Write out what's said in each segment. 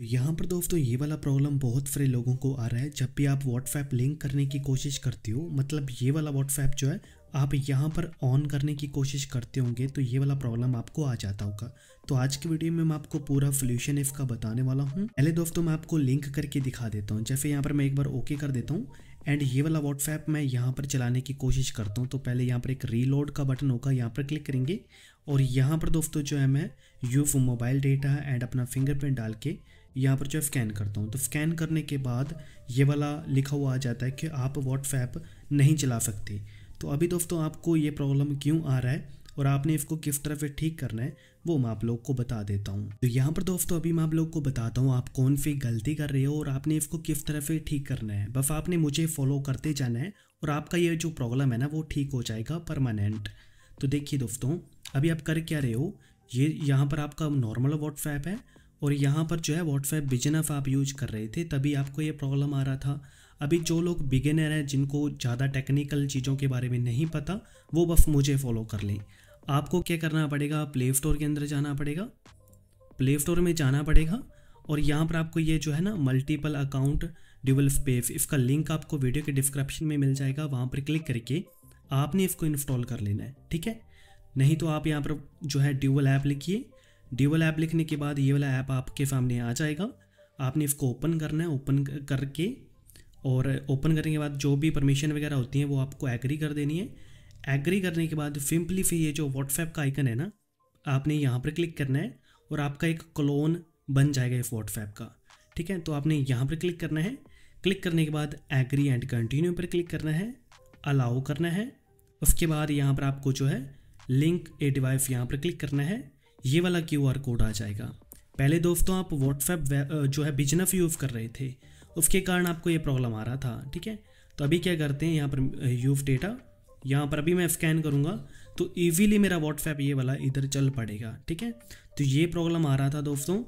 तो यहाँ पर दोस्तों ये वाला प्रॉब्लम बहुत सारे लोगों को आ रहा है जब भी आप व्हाट्सएप लिंक करने की कोशिश करते हो मतलब ये वाला व्हाट्सएप जो है आप यहाँ पर ऑन करने की कोशिश करते होंगे तो ये वाला प्रॉब्लम आपको आ जाता होगा तो आज की वीडियो में मैं आपको पूरा सोल्यूशन इसका बताने वाला हूँ पहले दोस्तों मैं आपको लिंक करके दिखा देता हूँ जैसे यहाँ पर मैं एक बार ओके कर देता हूँ एंड ये वाला व्हाट्सएप मैं यहाँ पर चलाने की कोशिश करता हूँ तो पहले यहाँ पर एक रीलोड का बटन होगा यहाँ पर क्लिक करेंगे और यहाँ पर दोस्तों जो है मैं यूफ मोबाइल डेटा एंड अपना फिंगरप्रिंट डाल के यहाँ पर जो स्कैन करता हूँ तो स्कैन करने के बाद ये वाला लिखा हुआ आ जाता है कि आप व्हाट्सएप नहीं चला सकते तो अभी दोस्तों आपको ये प्रॉब्लम क्यों आ रहा है और आपने इसको किस तरह से ठीक करना है वो मैं आप लोग को बता देता हूँ तो यहाँ पर दोस्तों अभी मैं आप लोग को बताता हूँ आप कौन सी गलती कर रहे हो और आपने इसको किस तरह से ठीक करना है बस आपने मुझे फॉलो करते जाना है और आपका ये जो प्रॉब्लम है ना वो ठीक हो जाएगा परमानेंट तो देखिए दोस्तों अभी आप कर क्या रहे हो ये यहाँ पर आपका नॉर्मल व्हाट्सएप है और यहाँ पर जो है व्हाट्सएप एफ आप यूज कर रहे थे तभी आपको ये प्रॉब्लम आ रहा था अभी जो लोग बिगिनर हैं जिनको ज़्यादा टेक्निकल चीज़ों के बारे में नहीं पता वो बस मुझे फॉलो कर लें आपको क्या करना पड़ेगा प्ले स्टोर के अंदर जाना पड़ेगा प्ले स्टोर में जाना पड़ेगा और यहाँ पर आपको ये जो है ना मल्टीपल अकाउंट ड्यूबल पेफ इसका लिंक आपको वीडियो के डिस्क्रिप्शन में मिल जाएगा वहाँ पर क्लिक करके आपने इसको इंस्टॉल कर लेना है ठीक है नहीं तो आप यहाँ पर जो है ड्यूबल ऐप लिखिए ड्यूअल ऐप लिखने के बाद ये वाला ऐप आपके सामने आ जाएगा आपने इसको ओपन करना है ओपन करके और ओपन करने के बाद जो भी परमिशन वगैरह होती हैं वो आपको एग्री कर देनी है एग्री करने के बाद सिंपली फिर ये जो व्हाट्सएप का आइकन है ना आपने यहाँ पर क्लिक करना है और आपका एक क्लोन बन जाएगा इस व्हाट्सएप का ठीक है तो आपने यहाँ पर क्लिक करना है क्लिक करने के बाद एग्री एंड कंटिन्यू पर क्लिक करना है अलाउ करना है उसके बाद यहाँ पर आपको जो है लिंक ए डिवाइस यहाँ पर क्लिक करना है ये वाला क्यू कोड आ जाएगा पहले दोस्तों आप व्हाट्सएप जो है बिजनेस यूज़ कर रहे थे उसके कारण आपको ये प्रॉब्लम आ रहा था ठीक है तो अभी क्या करते हैं यहाँ पर यूफ डेटा यहाँ पर अभी मैं स्कैन करूँगा तो ईजीली मेरा व्हाट्सएप ये वाला इधर चल पड़ेगा ठीक है तो ये प्रॉब्लम आ रहा था दोस्तों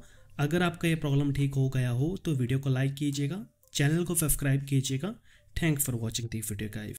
अगर आपका ये प्रॉब्लम ठीक हो गया हो तो वीडियो को लाइक कीजिएगा चैनल को सब्सक्राइब कीजिएगा thanks for watching the video guys